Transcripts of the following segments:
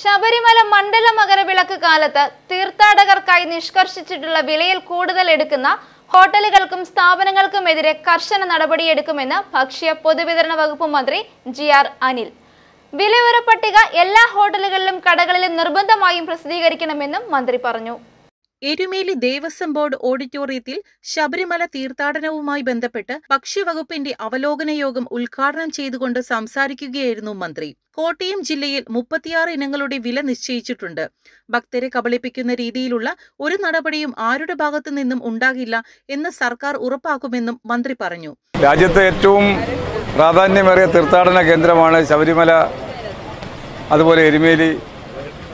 ശബരിമല മണ്ഡല മകരവിളക്ക് കാലത്ത് തീർത്ഥാടകർക്കായി നിഷ്കർഷിച്ചിട്ടുള്ള വിലയിൽ കൂടുതൽ എടുക്കുന്ന ഹോട്ടലുകൾക്കും സ്ഥാപനങ്ങൾക്കുമെതിരെ കർശന നടപടിയെടുക്കുമെന്ന് ഭക്ഷ്യ പൊതുവിതരണ വകുപ്പ് മന്ത്രി ജി ആർ അനിൽ വിലയുറ പട്ടിക എല്ലാ ഹോട്ടലുകളിലും കടകളിലും നിർബന്ധമായും പ്രസിദ്ധീകരിക്കണമെന്നും മന്ത്രി പറഞ്ഞു എരുമേലി ദേവസ്വം ബോർഡ് ഓഡിറ്റോറിയത്തിൽ ശബരിമല തീർത്ഥാടനവുമായി ബന്ധപ്പെട്ട് ഭക്ഷ്യവകുപ്പിന്റെ അവലോകന യോഗം ഉദ്ഘാടനം ചെയ്തുകൊണ്ട് സംസാരിക്കുകയായിരുന്നു മന്ത്രി കോട്ടയം ജില്ലയിൽ മുപ്പത്തിയാറ് ഇനങ്ങളുടെ വില നിശ്ചയിച്ചിട്ടുണ്ട് ഭക്തരെ കബളിപ്പിക്കുന്ന രീതിയിലുള്ള ഒരു നടപടിയും ആരുടെ ഭാഗത്തു നിന്നും ഉണ്ടാകില്ല എന്ന് സർക്കാർ ഉറപ്പാക്കുമെന്നും മന്ത്രി പറഞ്ഞു രാജ്യത്തെ ഏറ്റവും പ്രാധാന്യമേറിയ തീർത്ഥാടന കേന്ദ്രമാണ് ശബരിമല അതുപോലെ എരുമേലി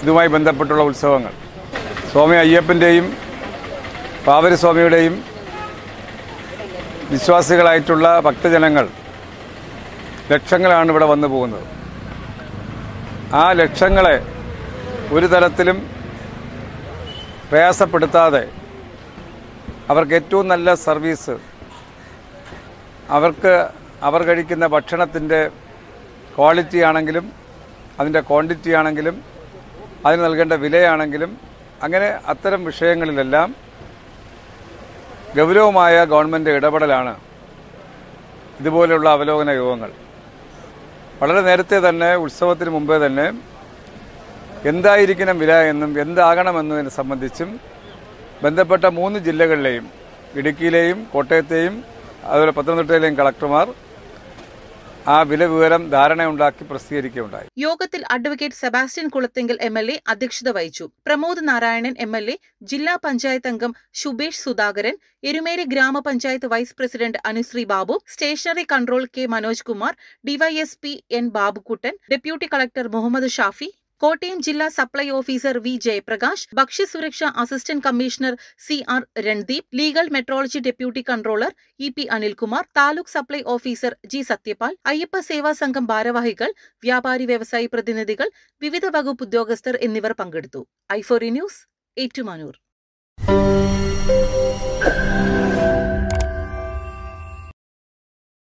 ഇതുമായി ബന്ധപ്പെട്ടുള്ള ഉത്സവങ്ങൾ സ്വാമി അയ്യപ്പൻ്റെയും പാവരസ്വാമിയുടെയും വിശ്വാസികളായിട്ടുള്ള ഭക്തജനങ്ങൾ ലക്ഷങ്ങളാണ് ഇവിടെ വന്നു പോകുന്നത് ആ ലക്ഷങ്ങളെ ഒരു തരത്തിലും പ്രയാസപ്പെടുത്താതെ അവർക്ക് ഏറ്റവും നല്ല സർവീസ് അവർക്ക് അവർ കഴിക്കുന്ന ഭക്ഷണത്തിൻ്റെ ക്വാളിറ്റി ആണെങ്കിലും അതിൻ്റെ ക്വാണ്ടിറ്റി ആണെങ്കിലും അതിന് നൽകേണ്ട വിലയാണെങ്കിലും അങ്ങനെ അത്തരം വിഷയങ്ങളിലെല്ലാം ഗൗരവമായ ഗവൺമെന്റ് ഇടപെടലാണ് ഇതുപോലെയുള്ള അവലോകന യോഗങ്ങൾ വളരെ നേരത്തെ തന്നെ ഉത്സവത്തിന് മുമ്പേ തന്നെ എന്തായിരിക്കണം വില എന്നും എന്താകണമെന്നതിനെ സംബന്ധിച്ചും ബന്ധപ്പെട്ട മൂന്ന് ജില്ലകളിലെയും ഇടുക്കിയിലെയും കോട്ടയത്തെയും അതുപോലെ പത്തനംതിട്ടയിലെയും കളക്ടർമാർ ആ വില വിവരം ധാരണയുണ്ടാക്കി പ്രസിദ്ധീകരിക്കുകയുണ്ടായി യോഗത്തിൽ അഡ്വക്കേറ്റ് സെബാസ്റ്റ്യൻ കുളത്തെങ്കിൽ എം എൽ എ അധ്യക്ഷത വഹിച്ചു Pramod Narayanan M L A ജില്ലാ പഞ്ചായത്ത് അംഗം ശുഭേഷ് സുധാകരൻ എരുമേരി ഗ്രാമപഞ്ചായത്ത് vice president Anusree Babu stationery control K Manoj Kumar DYSP N Babukuttan deputy collector Muhammad Shafi Kottayam ജില്ലാ സപ്ലൈ ഓഫീസർ വി ജയപ്രകാശ് ഭക്ഷ്യസുരക്ഷ assistant commissioner C R Randeep legal metrology deputy controller E P Anilkumar taluk supply officer G Sathyapal Ayyappa Seva Sangham ഭാരവാഹികൾ വ്യാപാരി വ്യവസായി പ്രതിനിധികൾ വിവിധ വകുപ്പ് ഉദ്യോഗസ്ഥർ എന്നിവർ പങ്കെടുത്തു ഐഫോറി ന്യൂസ് ഏറ്റുമാനൂർ